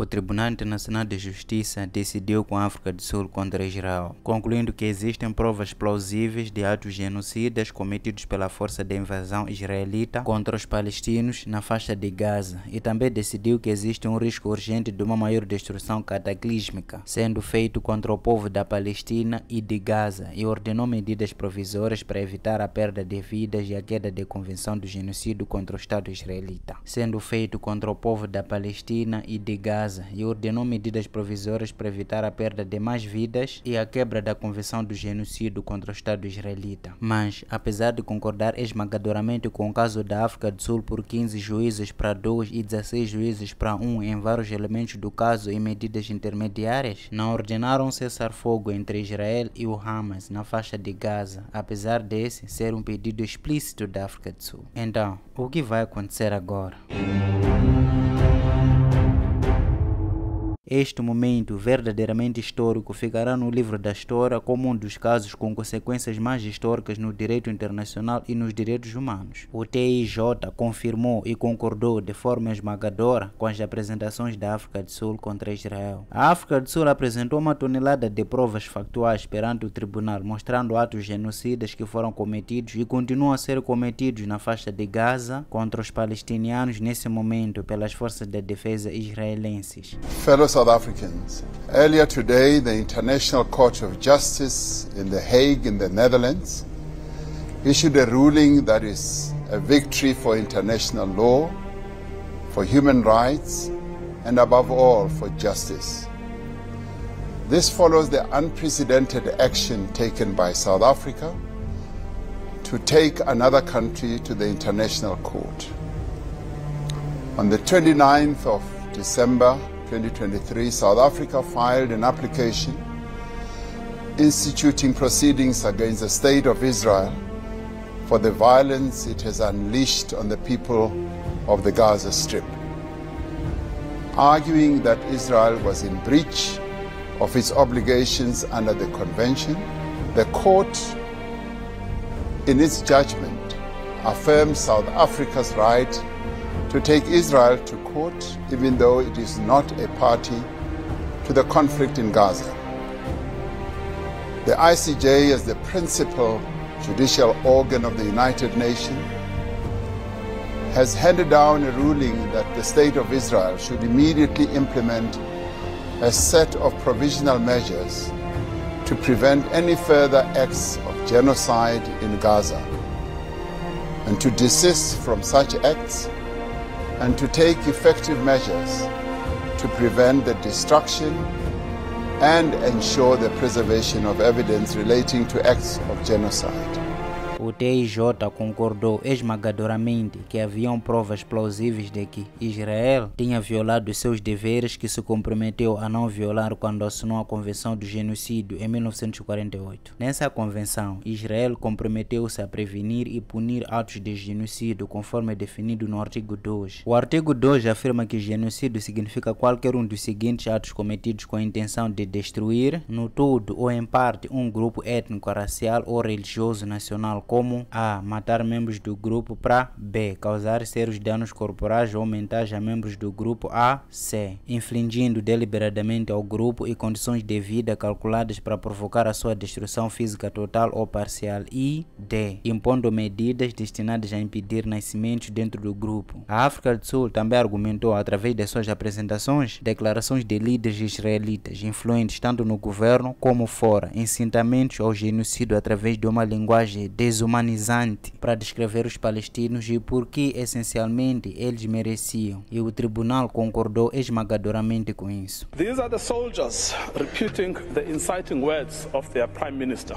o Tribunal Internacional de Justiça decidiu com a África do Sul contra Israel, concluindo que existem provas plausíveis de atos genocidas cometidos pela força de invasão israelita contra os palestinos na faixa de Gaza e também decidiu que existe um risco urgente de uma maior destruição cataclísmica sendo feito contra o povo da Palestina e de Gaza e ordenou medidas provisórias para evitar a perda de vidas e a queda da Convenção do Genocídio contra o Estado israelita, sendo feito contra o povo da Palestina e de Gaza Gaza e ordenou medidas provisórias para evitar a perda de mais vidas e a quebra da Convenção do Genocídio contra o Estado israelita. Mas, apesar de concordar esmagadoramente com o caso da África do Sul por 15 juízes para 2 e 16 juízes para 1 em vários elementos do caso e medidas intermediárias, não ordenaram cessar fogo entre Israel e o Hamas na faixa de Gaza, apesar desse ser um pedido explícito da África do Sul. Então, o que vai acontecer agora? Este momento verdadeiramente histórico ficará no livro da história como um dos casos com consequências mais históricas no direito internacional e nos direitos humanos. O TIJ confirmou e concordou de forma esmagadora com as apresentações da África do Sul contra Israel. A África do Sul apresentou uma tonelada de provas factuais perante o tribunal, mostrando atos genocidas que foram cometidos e continuam a ser cometidos na faixa de Gaza contra os palestinianos nesse momento pelas forças de defesa israelenses. South Africans. Earlier today, the International Court of Justice in The Hague in the Netherlands issued a ruling that is a victory for international law, for human rights, and above all, for justice. This follows the unprecedented action taken by South Africa to take another country to the International Court. On the 29th of December 2023, South Africa filed an application instituting proceedings against the State of Israel for the violence it has unleashed on the people of the Gaza Strip, arguing that Israel was in breach of its obligations under the Convention. The court, in its judgment, affirmed South Africa's right to take Israel to court, even though it is not a party to the conflict in Gaza. The ICJ is the principal judicial organ of the United Nations has handed down a ruling that the State of Israel should immediately implement a set of provisional measures to prevent any further acts of genocide in Gaza and to desist from such acts and to take effective measures to prevent the destruction and ensure the preservation of evidence relating to acts of genocide. O TIJ concordou esmagadoramente que haviam provas plausíveis de que Israel tinha violado seus deveres que se comprometeu a não violar quando assinou a Convenção do Genocídio em 1948. Nessa convenção, Israel comprometeu-se a prevenir e punir atos de genocídio conforme definido no artigo 2. O artigo 2 afirma que genocídio significa qualquer um dos seguintes atos cometidos com a intenção de destruir, no todo ou em parte, um grupo étnico, racial ou religioso nacional como A. Matar membros do grupo para B. Causar sérios danos corporais ou mentais a membros do grupo A, C. Infligindo deliberadamente ao grupo e condições de vida calculadas para provocar a sua destruição física total ou parcial. E. D. Impondo medidas destinadas a impedir nascimentos dentro do grupo. A África do Sul também argumentou, através de suas apresentações, declarações de líderes israelitas influentes tanto no governo como fora, incitamentos ao genocídio através de uma linguagem des desumanizante para descrever os palestinos e porque essencialmente eles mereciam. E o tribunal concordou esmagadoramente com isso. These are the soldiers repeating the inciting words of their prime minister.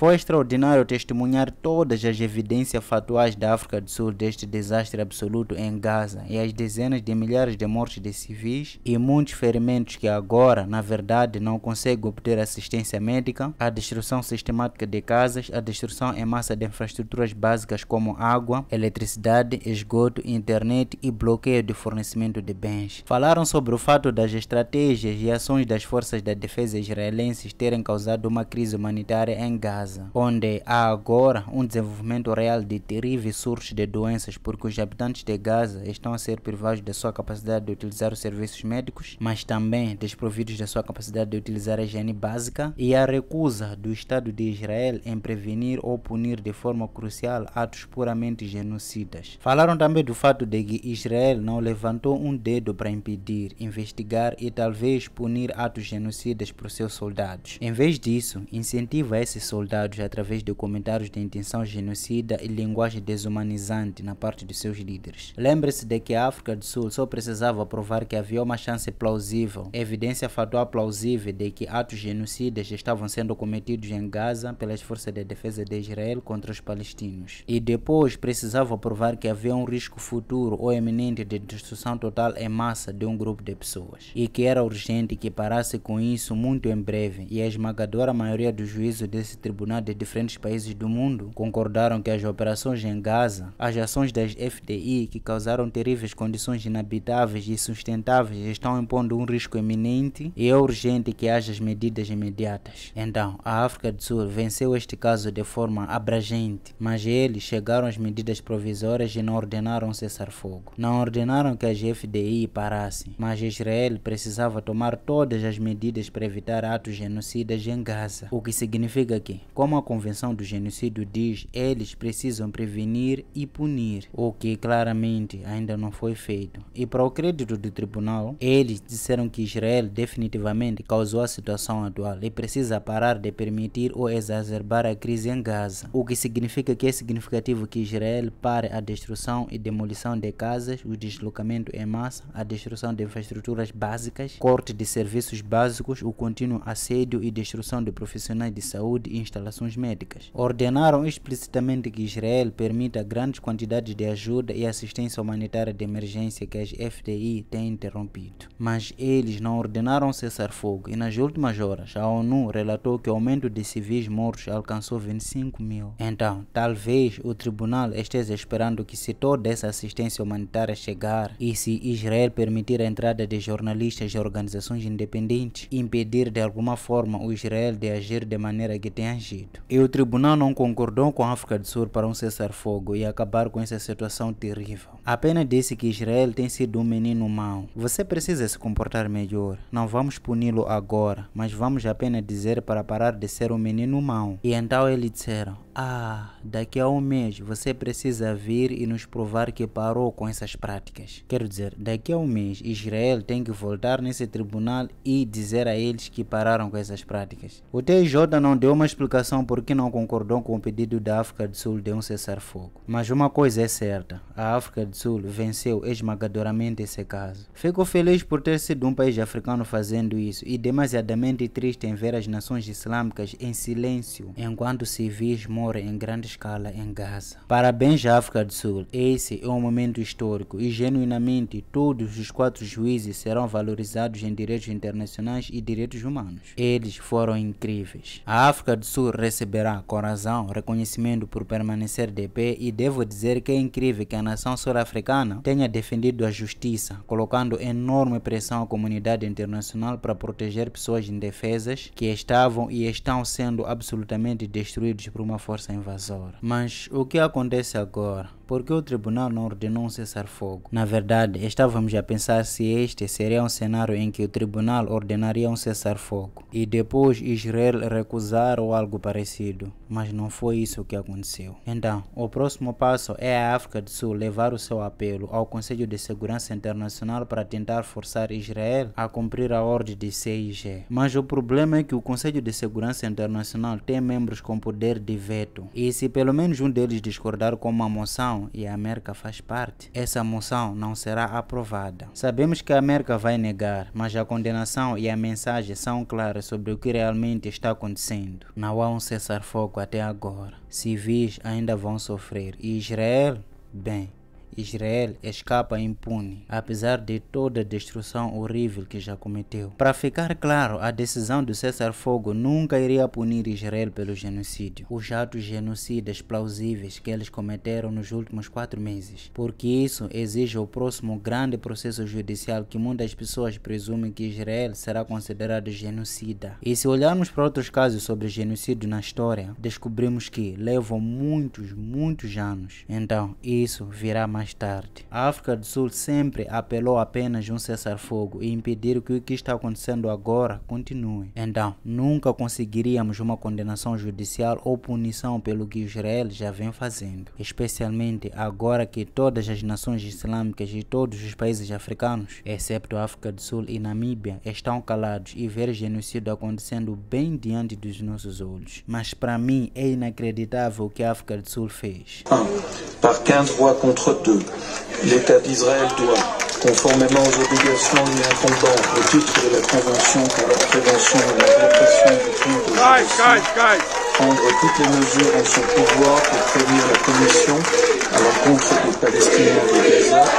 Foi extraordinário testemunhar todas as evidências fatuais da África do Sul deste desastre absoluto em Gaza e as dezenas de milhares de mortes de civis e muitos ferimentos que agora, na verdade, não conseguem obter assistência médica, a destruição sistemática de casas, a destruição em massa de infraestruturas básicas como água, eletricidade, esgoto, internet e bloqueio de fornecimento de bens. Falaram sobre o fato das estratégias e ações das forças da defesa israelenses terem causado uma crise humanitária em Gaza. Gaza, onde há agora um desenvolvimento real de terríveis surtos de doenças, porque os habitantes de Gaza estão a ser privados da sua capacidade de utilizar os serviços médicos, mas também desprovidos da sua capacidade de utilizar a higiene básica e a recusa do Estado de Israel em prevenir ou punir de forma crucial atos puramente genocidas. Falaram também do fato de que Israel não levantou um dedo para impedir, investigar e talvez punir atos genocidas por seus soldados. Em vez disso, incentiva esses soldados através de comentários de intenção genocida e linguagem desumanizante na parte de seus líderes. Lembre-se de que a África do Sul só precisava provar que havia uma chance plausível, evidência factual plausível de que atos genocidas estavam sendo cometidos em Gaza pelas forças de defesa de Israel contra os palestinos. E depois precisava provar que havia um risco futuro ou eminente de destruição total em massa de um grupo de pessoas. E que era urgente que parasse com isso muito em breve, e a esmagadora maioria do juízo desse tribunal de diferentes países do mundo concordaram que as operações em Gaza, as ações das FDI que causaram terríveis condições inabitáveis e sustentáveis, estão impondo um risco iminente e é urgente que haja medidas imediatas. Então, a África do Sul venceu este caso de forma abrangente, mas eles chegaram às medidas provisórias e não ordenaram cessar fogo. Não ordenaram que as FDI parassem, mas Israel precisava tomar todas as medidas para evitar atos genocidas em Gaza, o que significa que, como a Convenção do Genocídio diz, eles precisam prevenir e punir, o que claramente ainda não foi feito. E para o crédito do tribunal, eles disseram que Israel definitivamente causou a situação atual e precisa parar de permitir ou exacerbar a crise em Gaza, o que significa que é significativo que Israel pare a destruição e demolição de casas, o deslocamento em massa, a destruição de infraestruturas básicas, corte de serviços básicos, o contínuo assédio e destruição de profissionais de saúde e instalações instalações médicas. Ordenaram explicitamente que Israel permita grandes quantidades de ajuda e assistência humanitária de emergência que as FDI têm interrompido. Mas eles não ordenaram cessar fogo e nas últimas horas a ONU relatou que o aumento de civis mortos alcançou 25 mil. Então, talvez o tribunal esteja esperando que se toda essa assistência humanitária chegar e se Israel permitir a entrada de jornalistas e organizações independentes, impedir de alguma forma o Israel de agir de maneira que tenha Egito. E o tribunal não concordou com a África do Sul para um cessar-fogo e acabar com essa situação terrível. Apenas disse que Israel tem sido um menino mau. Você precisa se comportar melhor. Não vamos puni-lo agora, mas vamos apenas dizer para parar de ser um menino mau. E então eles disseram: Ah daqui a um mês você precisa vir e nos provar que parou com essas práticas. Quero dizer, daqui a um mês Israel tem que voltar nesse tribunal e dizer a eles que pararam com essas práticas. O TJ não deu uma explicação por que não concordou com o pedido da África do Sul de um cessar-fogo. Mas uma coisa é certa, a África do Sul venceu esmagadoramente esse caso. Fico feliz por ter sido um país africano fazendo isso e demasiadamente triste em ver as nações islâmicas em silêncio enquanto civis morrem em grandes escala em Gaza. Parabéns à África do Sul, esse é um momento histórico e genuinamente todos os quatro juízes serão valorizados em direitos internacionais e direitos humanos. Eles foram incríveis. A África do Sul receberá, com razão, reconhecimento por permanecer de pé e devo dizer que é incrível que a nação sul-africana tenha defendido a justiça, colocando enorme pressão à comunidade internacional para proteger pessoas indefesas que estavam e estão sendo absolutamente destruídas por uma força invasora hora. Mas o que acontece agora? porque o tribunal não ordenou um cessar-fogo. Na verdade, estávamos a pensar se este seria um cenário em que o tribunal ordenaria um cessar-fogo e depois Israel recusar ou algo parecido. Mas não foi isso que aconteceu. Então, o próximo passo é a África do Sul levar o seu apelo ao Conselho de Segurança Internacional para tentar forçar Israel a cumprir a ordem de CIG. Mas o problema é que o Conselho de Segurança Internacional tem membros com poder de veto e se pelo menos um deles discordar com uma moção, União e a América faz parte, essa moção não será aprovada. Sabemos que a América vai negar, mas a condenação e a mensagem são claras sobre o que realmente está acontecendo. Não há um cessar-fogo até agora. Civis ainda vão sofrer e Israel, bem, Israel escapa impune, apesar de toda a destruição horrível que já cometeu. Para ficar claro, a decisão do cessar-fogo nunca iria punir Israel pelo genocídio, os atos genocidas plausíveis que eles cometeram nos últimos quatro meses, porque isso exige o próximo grande processo judicial que muitas pessoas presumem que Israel será considerado genocida. E se olharmos para outros casos sobre genocídio na história, descobrimos que levam muitos, muitos anos. Então, isso virá mais mais tarde. A África do Sul sempre apelou apenas um cessar-fogo e impedir que o que está acontecendo agora continue. Então, nunca conseguiríamos uma condenação judicial ou punição pelo que Israel já vem fazendo, especialmente agora que todas as nações islâmicas e todos os países africanos, exceto a África do Sul e Namíbia, estão calados e ver genocídio acontecendo bem diante dos nossos olhos. Mas para mim é inacreditável o que a África do Sul fez. Um, par 15 voix contre 2. L'État d'Israël doit, conformément aux obligations lui incombant au titre de la Convention pour la prévention et la répression du crime de prendre toutes les mesures en son pouvoir pour prévenir la Commission à l'encontre des Palestiniens de Gaza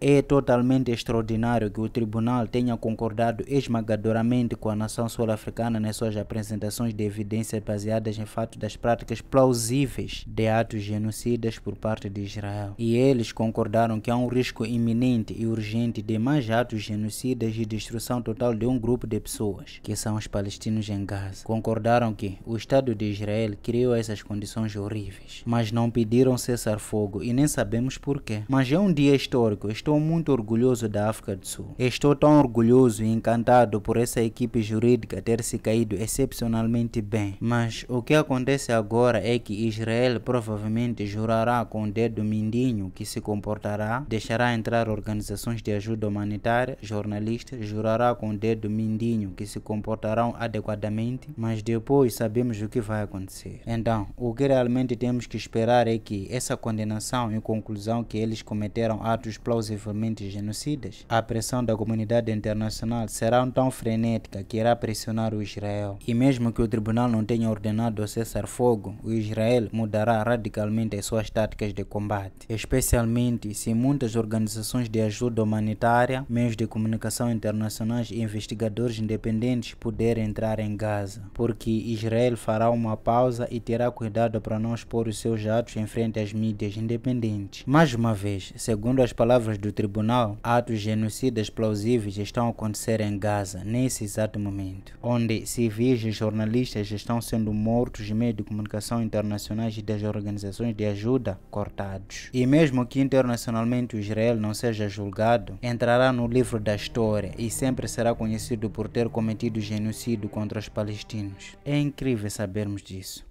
É totalmente extraordinário que o tribunal tenha concordado esmagadoramente com a nação sul-africana nas suas apresentações de evidências baseadas em fatos das práticas plausíveis de atos genocidas por parte de Israel. E eles concordaram que há um risco iminente e urgente de mais atos genocidas e destruição total de um grupo de pessoas, que são os palestinos em Gaza. Concordaram que o Estado de Israel criou essas condições horríveis, mas não pediram cessar fogo e nem sabemos porquê. Mas é um dia histórico. Estou muito orgulhoso da África do Sul. Estou tão orgulhoso e encantado por essa equipe jurídica ter se caído excepcionalmente bem. Mas o que acontece agora é que Israel provavelmente jurará com o dedo mindinho que se comportará, deixará entrar organizações de ajuda humanitária, jornalistas, jurará com o dedo mindinho que se comportarão adequadamente, mas depois sabemos o que vai acontecer. Então, o que realmente temos que esperar é que essa condenação e em conclusão que eles cometeram atos plausivelmente genocidas. A pressão da comunidade internacional será tão frenética que irá pressionar o Israel. E mesmo que o tribunal não tenha ordenado o cessar-fogo, o Israel mudará radicalmente as suas táticas de combate, especialmente se muitas organizações de ajuda humanitária, meios de comunicação internacionais e investigadores independentes puderem entrar em Gaza, porque Israel fará uma pausa e terá cuidado para não expor os seus atos em frente às mídias independentes seguinte: mais uma vez, segundo as palavras do tribunal, atos genocidas plausíveis estão a acontecer em Gaza nesse exato momento, onde civis e jornalistas estão sendo mortos de meios de comunicação internacionais e das organizações de ajuda cortados. E mesmo que internacionalmente o Israel não seja julgado, entrará no livro da história e sempre será conhecido por ter cometido genocídio contra os palestinos. É incrível sabermos disso.